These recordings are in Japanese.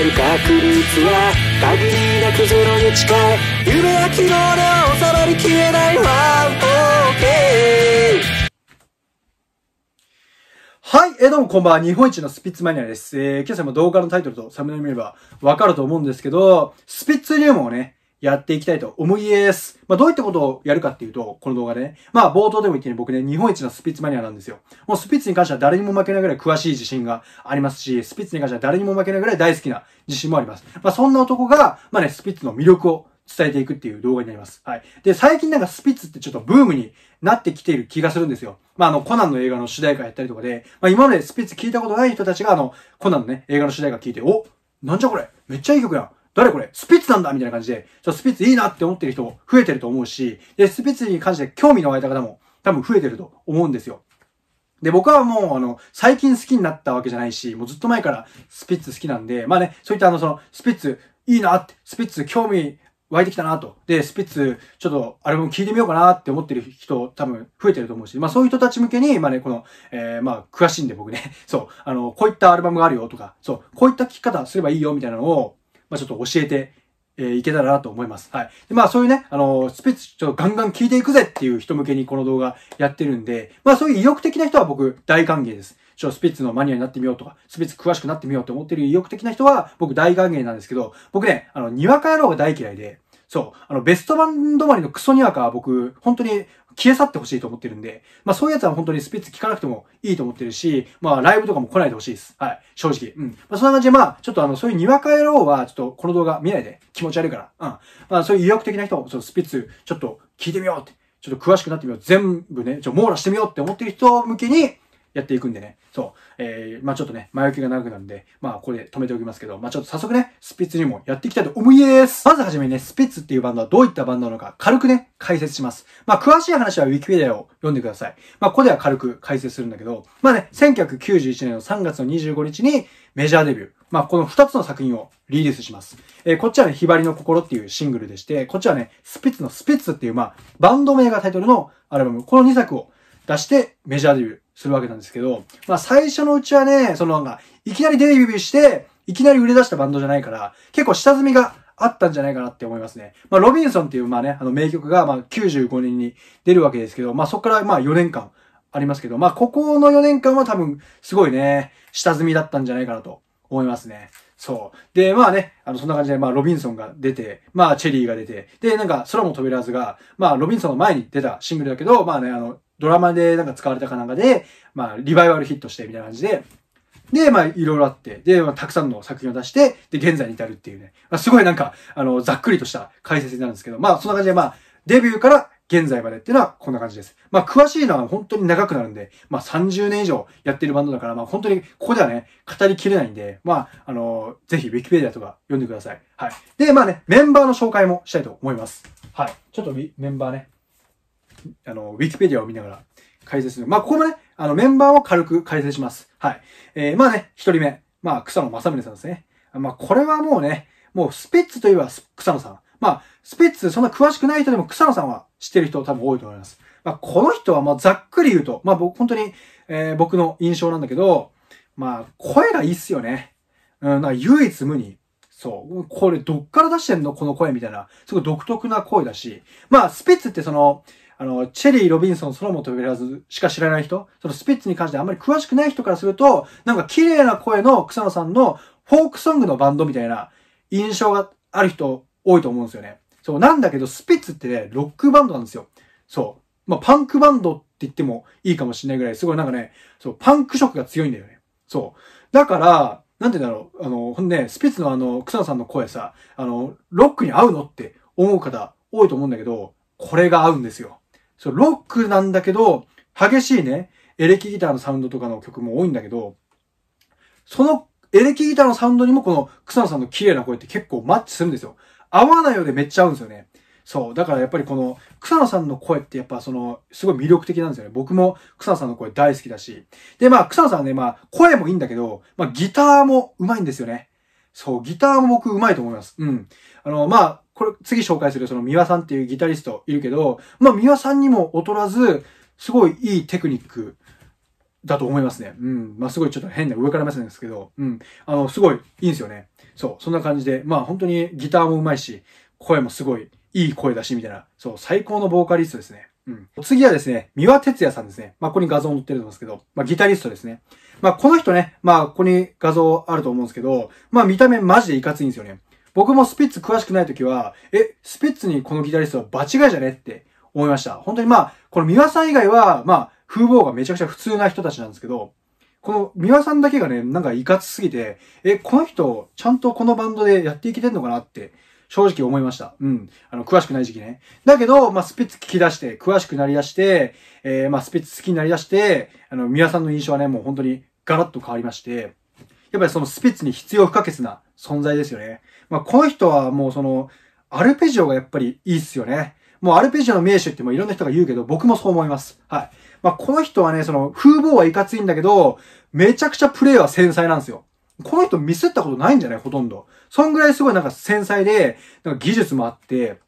える確率は限りなくゼロに近い夢や希望で収まりきれないはい、えー、どうもこんばんは。日本一のスピッツマニアです。えー、今朝も動画のタイトルとサムネ見ればわかると思うんですけど、スピッツ入門をね、やっていきたいと思います。まあ、どういったことをやるかっていうと、この動画でね。まあ、冒頭でも言ってね、僕ね、日本一のスピッツマニアなんですよ。もうスピッツに関しては誰にも負けないぐらい詳しい自信がありますし、スピッツに関しては誰にも負けないぐらい大好きな自信もあります。まあ、そんな男が、まあね、スピッツの魅力を伝えていくっていう動画になります。はい。で、最近なんかスピッツってちょっとブームになってきている気がするんですよ。まあ、あの、コナンの映画の主題歌やったりとかで、まあ、今までスピッツ聞いたことない人たちが、あの、コナンのね、映画の主題歌聞いて、おなんじゃこれめっちゃいい曲やん誰これスピッツなんだみたいな感じで、スピッツいいなって思ってる人増えてると思うし、で、スピッツに関して興味の湧いた方も多分増えてると思うんですよ。で、僕はもう、あの、最近好きになったわけじゃないし、もうずっと前からスピッツ好きなんで、まあね、そういったあの、その、スピッツいいなって、スピッツ興味湧いてきたなと。で、スピッツ、ちょっと、アルバム聴いてみようかなって思ってる人、多分、増えてると思うし、まあそういう人たち向けに、まあね、この、えー、まあ、詳しいんで僕ね、そう、あの、こういったアルバムがあるよとか、そう、こういった聴き方すればいいよみたいなのを、まあ、ちょっと教えて、えー、いけたらなと思います。はい。で、まあ、そういうね、あのー、スピッツ、ちょっとガンガン聞いていくぜっていう人向けにこの動画やってるんで、まあ、そういう意欲的な人は僕、大歓迎です。ちょ、スピッツのマニアになってみようとか、スピッツ詳しくなってみようと思ってる意欲的な人は、僕、大歓迎なんですけど、僕ね、あの、にわか野郎が大嫌いで、そう。あの、ベストバン止まりのクソにわかは僕、本当に消え去ってほしいと思ってるんで、まあそういうやつは本当にスピッツ聞かなくてもいいと思ってるし、まあライブとかも来ないでほしいです。はい。正直。うん。まあそんな感じで、まあ、ちょっとあの、そういうにわか野郎は、ちょっとこの動画見ないで気持ち悪いから。うん。まあそういう意欲的な人、そのスピッツちょっと聞いてみようって、ちょっと詳しくなってみよう。全部ね、ちょ網羅してみようって思ってる人向けに、やっていくんでね。そう。えー、まあちょっとね、前置きが長くなるんで、まあこれ止めておきますけど、まあちょっと早速ね、スピッツにもやっていきたいと思いです。まずはじめにね、スピッツっていうバンドはどういったバンドなのか、軽くね、解説します。まあ詳しい話は Wikipedia を読んでください。まあここでは軽く解説するんだけど、まあね、1991年の3月の25日にメジャーデビュー。まあこの2つの作品をリリースします。えー、こっちはね、ひばりの心っていうシングルでして、こっちはね、スピッツのスピッツっていうまあ、バンド名がタイトルのアルバム、この2作を出してメジャーデビューするわけなんですけど、まあ最初のうちはね、そのなんか、いきなりデビューして、いきなり売れ出したバンドじゃないから、結構下積みがあったんじゃないかなって思いますね。まあ、ロビンソンっていう、まあね、あの名曲が、まあ、95年に出るわけですけど、まあ、そこから、まあ、4年間ありますけど、まあ、ここの4年間は多分、すごいね、下積みだったんじゃないかなと思いますね。そう。で、まあね、あの、そんな感じで、まあ、ロビンソンが出て、まあ、チェリーが出て、で、なんか、空も飛べらずが、まあ、ロビンソンの前に出たシングルだけど、まあね、あの、ドラマでなんか使われたかなんかで、まあ、リバイバルヒットしてみたいな感じで、で、まあ、いろいろあって、で、まあ、たくさんの作品を出して、で、現在に至るっていうね、まあ、すごいなんか、あの、ざっくりとした解説になるんですけど、まあ、そんな感じで、まあ、デビューから現在までっていうのはこんな感じです。まあ、詳しいのは本当に長くなるんで、まあ、30年以上やってるバンドだから、まあ、本当にここではね、語りきれないんで、まあ、あのぜひウィキペディアとか読んでください。はい。で、まあね、メンバーの紹介もしたいと思います。はい。ちょっとメンバーね、あの、ウィキペディアを見ながら解説する。まあ、ここもね、あの、メンバーを軽く解説します。はい。えー、まあね、一人目。まあ、草野正宗さんですね。まあ、これはもうね、もうスピッツといえば草野さん。まあ、スピッツそんな詳しくない人でも草野さんは知ってる人多分多いと思います。まあ、この人はまあ、ざっくり言うと、まあ、僕、本当に、えー、僕の印象なんだけど、まあ、声がいいっすよね。うん、な唯一無二。そう。これ、どっから出してんのこの声みたいな。すごい独特な声だし。まあ、スピッツってその、あの、チェリー・ロビンソン、ロモンとべらずしか知らない人、そのスピッツに関してあんまり詳しくない人からすると、なんか綺麗な声の草野さんのフォークソングのバンドみたいな印象がある人多いと思うんですよね。そう、なんだけど、スピッツってね、ロックバンドなんですよ。そう。まあ、パンクバンドって言ってもいいかもしれないぐらい、すごいなんかね、そう、パンク色が強いんだよね。そう。だから、なんて言うんだろう。あの、ほんで、スピッツのあの、草野さんの声さ、あの、ロックに合うのって思う方多いと思うんだけど、これが合うんですよ。そう、ロックなんだけど、激しいね、エレキギターのサウンドとかの曲も多いんだけど、そのエレキギターのサウンドにもこの草野さんの綺麗な声って結構マッチするんですよ。合わないようでめっちゃ合うんですよね。そう。だからやっぱりこの草野さんの声ってやっぱその、すごい魅力的なんですよね。僕も草野さんの声大好きだし。で、まあ草野さんね、まあ声もいいんだけど、まあギターも上手いんですよね。そう、ギターも僕上手いと思います。うん。あの、まあ、これ次紹介するその三輪さんっていうギタリストいるけど、まあ三輪さんにも劣らず、すごいいいテクニックだと思いますね。うん。まあすごいちょっと変な上から目線ですけど、うん。あの、すごいいいんですよね。そう、そんな感じで、まあ本当にギターもうまいし、声もすごいいい声だし、みたいな、そう、最高のボーカリストですね。うん。次はですね、三輪哲也さんですね。まあ、ここに画像載ってるんですけど、まあ、ギタリストですね。まあ、この人ね、まあ、ここに画像あると思うんですけど、まあ、見た目マジでいかついんですよね。僕もスピッツ詳しくない時は、え、スピッツにこのギタリストは場違いじゃねって思いました。本当にまあ、この三輪さん以外は、まあ、風貌がめちゃくちゃ普通な人たちなんですけど、この三輪さんだけがね、なんかいかつすぎて、え、この人、ちゃんとこのバンドでやっていけてんのかなって、正直思いました。うん。あの、詳しくない時期ね。だけど、まあ、スピッツ聞き出して、詳しくなりだして、えー、まあ、スピッツ好きになりだして、あの、三輪さんの印象はね、もう本当にガラッと変わりまして、やっぱりそのスピッツに必要不可欠な存在ですよね。まあ、この人はもうその、アルペジオがやっぱりいいっすよね。もうアルペジオの名手ってもいろんな人が言うけど、僕もそう思います。はい。まあ、この人はね、その、風貌はいかついんだけど、めちゃくちゃプレイは繊細なんですよ。この人ミスったことないんじゃないほとんど。そんぐらいすごいなんか繊細で、なんか技術もあって、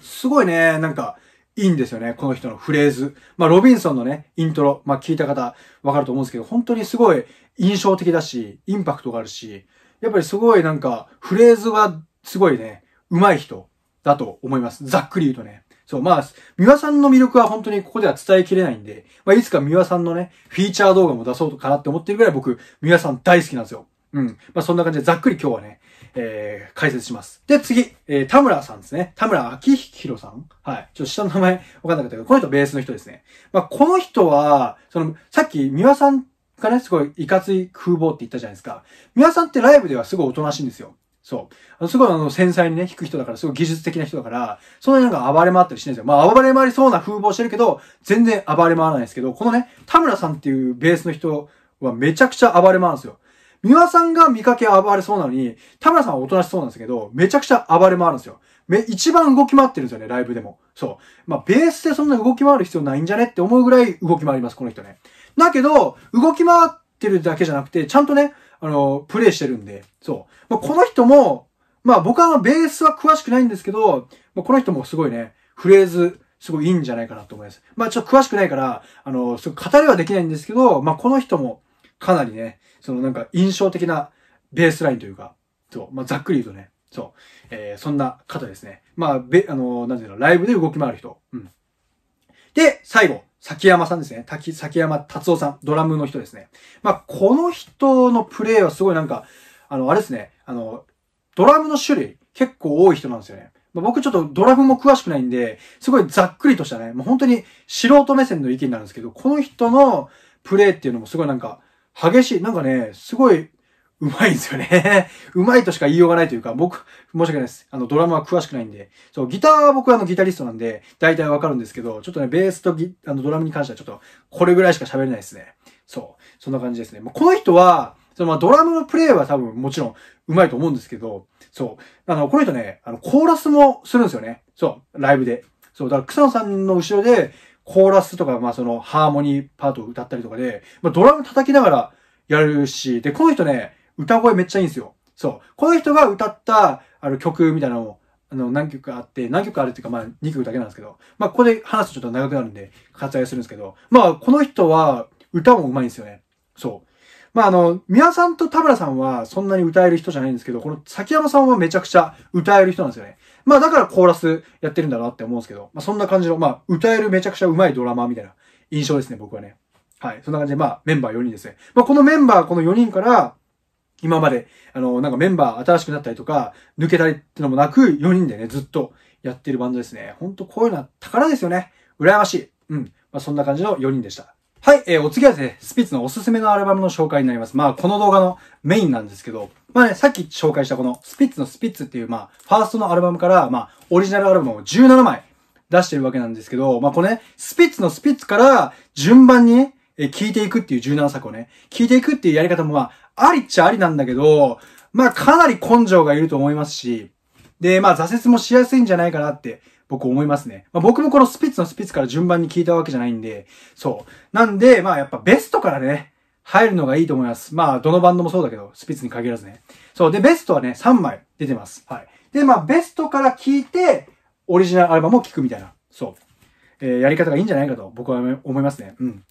すごいね、なんか、いいんですよね。この人のフレーズ。まあ、ロビンソンのね、イントロ、まあ、聞いた方、わかると思うんですけど、本当にすごい印象的だし、インパクトがあるし、やっぱりすごいなんか、フレーズがすごいね、上手い人だと思います。ざっくり言うとね。そう、まあ、三輪さんの魅力は本当にここでは伝えきれないんで、まあ、いつかミ輪さんのね、フィーチャー動画も出そうかなって思ってるぐらい僕、ミワさん大好きなんですよ。うん。まあ、そんな感じでざっくり今日はね、えー、解説します。で、次、えー、田村さんですね。田村明宏さんはい。ちょっと下の名前わかんなかったけど、この人ベースの人ですね。まあ、この人は、その、さっき、三輪さんがね、すごいいかつい風貌って言ったじゃないですか。三輪さんってライブではすごいおとなしいんですよ。そう。あのすごいあの、繊細にね、弾く人だから、すごい技術的な人だから、そんなになんか暴れ回ったりしないんですよ。まあ、暴れ回りそうな風貌してるけど、全然暴れ回らないですけど、このね、田村さんっていうベースの人はめちゃくちゃ暴れ回るんですよ。三輪さんが見かけ暴れそうなのに、田村さんはおとなしそうなんですけど、めちゃくちゃ暴れ回るんですよ。め、一番動き回ってるんですよね、ライブでも。そう。まあ、ベースでそんな動き回る必要ないんじゃねって思うぐらい動き回ります、この人ね。だけど、動き回ってるだけじゃなくて、ちゃんとね、あの、プレイしてるんで、そう。まあ、この人も、まあ、僕はベースは詳しくないんですけど、まあ、この人もすごいね、フレーズ、すごいいいんじゃないかなと思います。まあ、ちょっと詳しくないから、あの、すごい語りはできないんですけど、まあ、この人も、かなりね、そのなんか印象的なベースラインというか、そう、まあ、ざっくり言うとね、そう、えー、そんな方ですね。まあ、べ、あのなんていうの、ライブで動き回る人。うん。で、最後、崎山さんですね。滝、崎山達夫さん、ドラムの人ですね。まあ、この人のプレイはすごいなんか、あの、あれですね、あの、ドラムの種類、結構多い人なんですよね。ま僕ちょっとドラムも詳しくないんで、すごいざっくりとしたね、もう本当に素人目線の意見になるんですけど、この人のプレイっていうのもすごいなんか、激しい。なんかね、すごい、うまいんですよね。うまいとしか言いようがないというか、僕、申し訳ないです。あの、ドラムは詳しくないんで。そう、ギターは僕はあの、ギタリストなんで、大体わかるんですけど、ちょっとね、ベースとギあのドラムに関してはちょっと、これぐらいしか喋れないですね。そう。そんな感じですね。まあ、この人は、そのまあドラムのプレイは多分もちろんうまいと思うんですけど、そう。あの、この人ね、あの、コーラスもするんですよね。そう。ライブで。そう。だから草野さんの後ろで、コーラスとか、まあそのハーモニーパートを歌ったりとかで、まあドラム叩きながらやるし、で、この人ね、歌声めっちゃいいんですよ。そう。この人が歌った、あの曲みたいなのを、あの、何曲かあって、何曲あるっていうか、まあ、2曲だけなんですけど、まあ、ここで話すとちょっと長くなるんで、割愛するんですけど、まあ、この人は、歌も上手いんですよね。そう。まあ、あの、宮さんと田村さんはそんなに歌える人じゃないんですけど、この崎山さんはめちゃくちゃ歌える人なんですよね。まあだからコーラスやってるんだなって思うんですけど、まあそんな感じの、まあ歌えるめちゃくちゃ上手いドラマーみたいな印象ですね、僕はね。はい。そんな感じで、まあメンバー4人ですね。まあこのメンバー、この4人から、今まで、あの、なんかメンバー新しくなったりとか、抜けたりってのもなく、4人でね、ずっとやってるバンドですね。ほんとこういうのは宝ですよね。羨ましい。うん。まあそんな感じの4人でした。はい、えー、お次はですね、スピッツのおすすめのアルバムの紹介になります。まあ、この動画のメインなんですけど、まあね、さっき紹介したこのスピッツのスピッツっていう、まあ、ファーストのアルバムから、まあ、オリジナルアルバムを17枚出してるわけなんですけど、まあ、これね、スピッツのスピッツから順番にね、えー、聞いていくっていう17作をね、聞いていくっていうやり方もまあ、ありっちゃありなんだけど、まあ、かなり根性がいると思いますし、で、まあ、挫折もしやすいんじゃないかなって僕思いますね。まあ、僕もこのスピッツのスピッツから順番に聞いたわけじゃないんで、そう。なんで、まあやっぱベストからね、入るのがいいと思います。まあ、どのバンドもそうだけど、スピッツに限らずね。そう。で、ベストはね、3枚出てます。はい。で、まあ、ベストから聞いて、オリジナルアルバムを聞くみたいな。そう。えー、やり方がいいんじゃないかと、僕は思いますね。うん。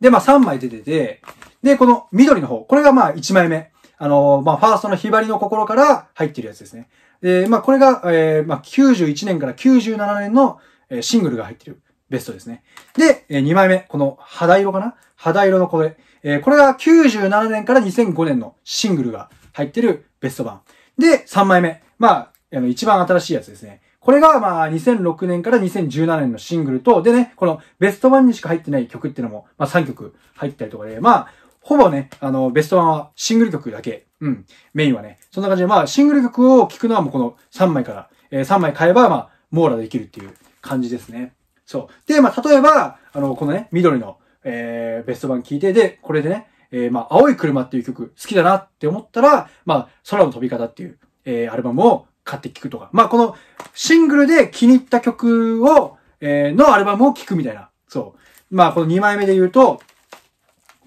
で、まあ、3枚出てて、で、この緑の方。これがまあ、1枚目。あのー、まあ、ファーストのひばりの心から入ってるやつですね。えまあ、これが、えー、まあ、91年から97年の、えシングルが入ってるベストですね。で、え2枚目、この肌色かな肌色のこれ。えこれが97年から2005年のシングルが入ってるベスト版。で、3枚目。まあ、あの、一番新しいやつですね。これが、まあ、2006年から2017年のシングルと、でね、このベスト版にしか入ってない曲っていうのも、まあ、3曲入ったりとかで、まあ、ほぼね、あの、ベストワンはシングル曲だけ。うん。メインはね。そんな感じで、まあ、シングル曲を聴くのはもうこの3枚から、えー、3枚買えば、まあ、網羅できるっていう感じですね。そう。で、まあ、例えば、あの、このね、緑の、えー、ベスト版聴いて、で、これでね、えー、まあ、青い車っていう曲好きだなって思ったら、まあ、空の飛び方っていう、えー、アルバムを買って聴くとか。まあ、このシングルで気に入った曲を、えー、のアルバムを聴くみたいな。そう。まあ、この2枚目で言うと、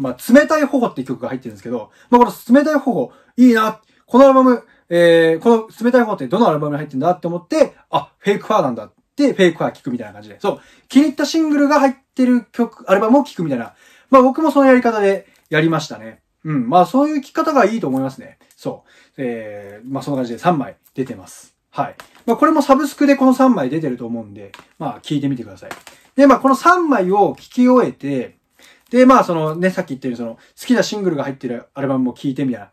まあ、冷たい頬っていう曲が入ってるんですけど、まあ、この冷たい頬、いいな、このアルバム、えー、この冷たい方ってどのアルバムに入ってんだって思って、あ、フェイクファーなんだって、フェイクファー聞くみたいな感じで。そう。気に入ったシングルが入ってる曲、アルバムを聞くみたいな。まあ僕もそのやり方でやりましたね。うん。まあそういう聞き方がいいと思いますね。そう。えー、まあそんな感じで3枚出てます。はい。まあこれもサブスクでこの3枚出てると思うんで、まあ聞いてみてください。で、まあこの3枚を聞き終えて、で、まあそのね、さっき言ったようにその、好きなシングルが入ってるアルバムも聴いてみたいな。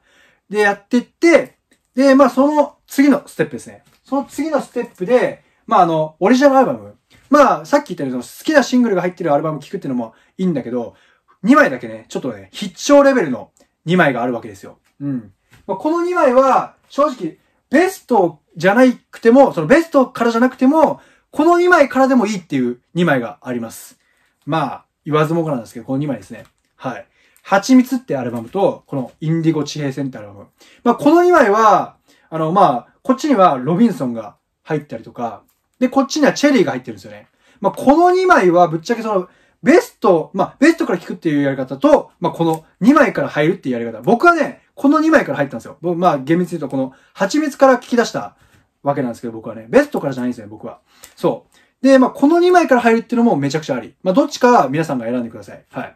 で、やってって、で、まあその次のステップですね。その次のステップで、まああの、オリジナルアルバム。まあ、さっき言ったようにその好きなシングルが入ってるアルバム聴くっていうのもいいんだけど、2枚だけね、ちょっとね、必聴レベルの2枚があるわけですよ。うん。まあ、この2枚は、正直、ベストじゃなくても、そのベストからじゃなくても、この2枚からでもいいっていう2枚があります。まあ、言わずもがなんですけど、この2枚ですね。はい。蜂蜜ってアルバムと、このインディゴ地平線ってアルバム。まあ、この2枚は、あの、まあ、こっちにはロビンソンが入ったりとか、で、こっちにはチェリーが入ってるんですよね。まあ、この2枚はぶっちゃけその、ベスト、まあ、ベストから聞くっていうやり方と、まあ、この2枚から入るっていうやり方。僕はね、この2枚から入ったんですよ。まあ、厳密に言うとこの蜂蜜から聞き出したわけなんですけど、僕はね、ベストからじゃないんですよね、僕は。そう。で、まあ、この2枚から入るっていうのもめちゃくちゃあり。まあ、どっちか皆さんが選んでください。はい。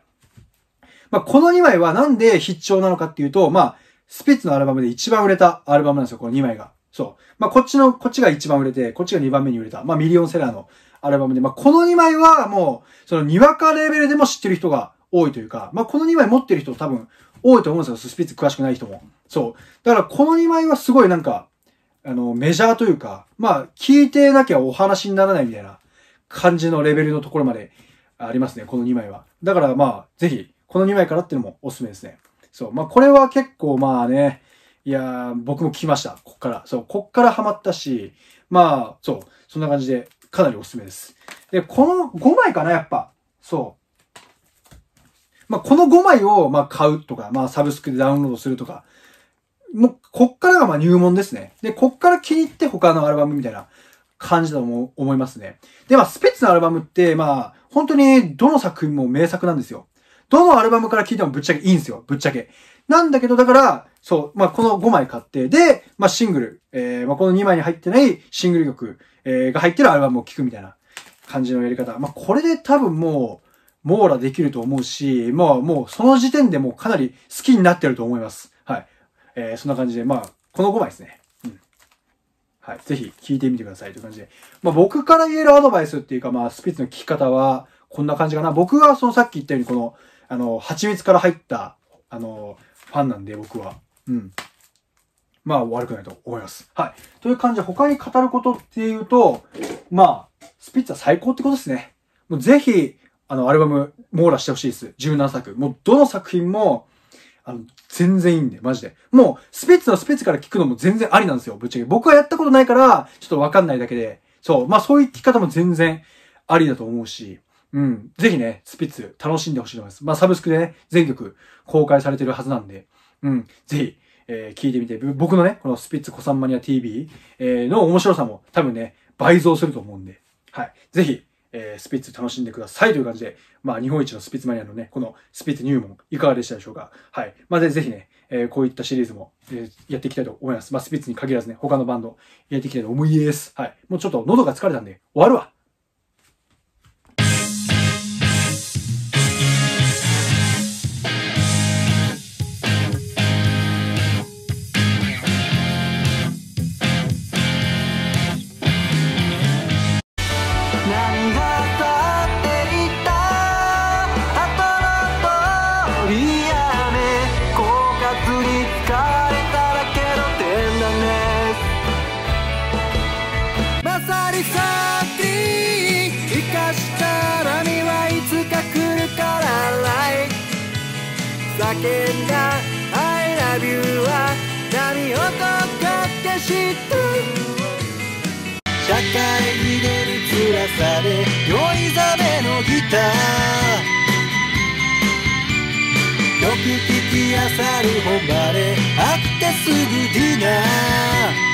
まあ、この2枚はなんで必聴なのかっていうと、まあ、スピッツのアルバムで一番売れたアルバムなんですよ、この2枚が。そう。まあ、こっちの、こっちが一番売れて、こっちが2番目に売れた。まあ、ミリオンセラーのアルバムで、まあ、この2枚はもう、その、にわかレベルでも知ってる人が多いというか、まあ、この2枚持ってる人多分多いと思うんですよ、スピッツ詳しくない人も。そう。だから、この2枚はすごいなんか、あの、メジャーというか、まあ、聞いてなきゃお話にならないみたいな感じのレベルのところまでありますね、この2枚は。だからまあ、ぜひ、この2枚からっていうのもおすすめですね。そう。まあ、これは結構まあね、いや僕も聞きました。こっから。そう、こっからハマったし、まあ、そう、そんな感じで、かなりおすすめです。で、この5枚かな、やっぱ。そう。まあ、この5枚を、まあ、買うとか、まあ、サブスクでダウンロードするとか、もう、こっからがまあ入門ですね。で、こっから気に入って他のアルバムみたいな感じだと思思いますね。で、まあ、スペッツのアルバムって、まあ、本当にどの作品も名作なんですよ。どのアルバムから聴いてもぶっちゃけいいんですよ。ぶっちゃけ。なんだけど、だから、そう、まあ、この5枚買って、で、まあ、シングル、えー、まあ、この2枚に入ってないシングル曲、えー、が入ってるアルバムを聴くみたいな感じのやり方。まあ、これで多分もう、網羅できると思うし、まあ、もうその時点でもうかなり好きになってると思います。えー、そんな感じで、まあ、この5枚ですね。うん。はい。ぜひ聞いてみてくださいという感じで。まあ、僕から言えるアドバイスっていうか、まあ、スピッツの聞き方は、こんな感じかな。僕は、そのさっき言ったように、この、あの、蜂蜜から入った、あの、ファンなんで、僕は。うん。まあ、悪くないと思います。はい。という感じで、他に語ることっていうと、まあ、スピッツは最高ってことですね。もうぜひ、あの、アルバム網羅してほしいです。17作。もう、どの作品も、あの、全然いいんで、マジで。もう、スペッツはスペッツから聞くのも全然ありなんですよ、ぶっちゃけ。僕はやったことないから、ちょっとわかんないだけで。そう。まあ、そういう聞き方も全然ありだと思うし。うん。ぜひね、スピッツ楽しんでほしいと思います。まあ、サブスクでね、全曲公開されてるはずなんで。うん。ぜひ、えー、聞いてみて、僕のね、このスピッツコさんマニア TV、えー、の面白さも多分ね、倍増すると思うんで。はい。ぜひ、えー、スピッツ楽しんでくださいという感じで、まあ、日本一のスピッツマニアのね、このスピッツ入門、いかがでしたでしょうかはい。まあ、ぜひね、えー、こういったシリーズも、えー、やっていきたいと思います。まあ、スピッツに限らずね、他のバンド、やっていきたいと思います。はい。もうちょっと喉が疲れたんで、終わるわいて生かした波はいつか来るから来叫んだ I love you は波音だって知って社会に出るらさで酔いざめのギターよく聞きあさる誉れあってすぐディナー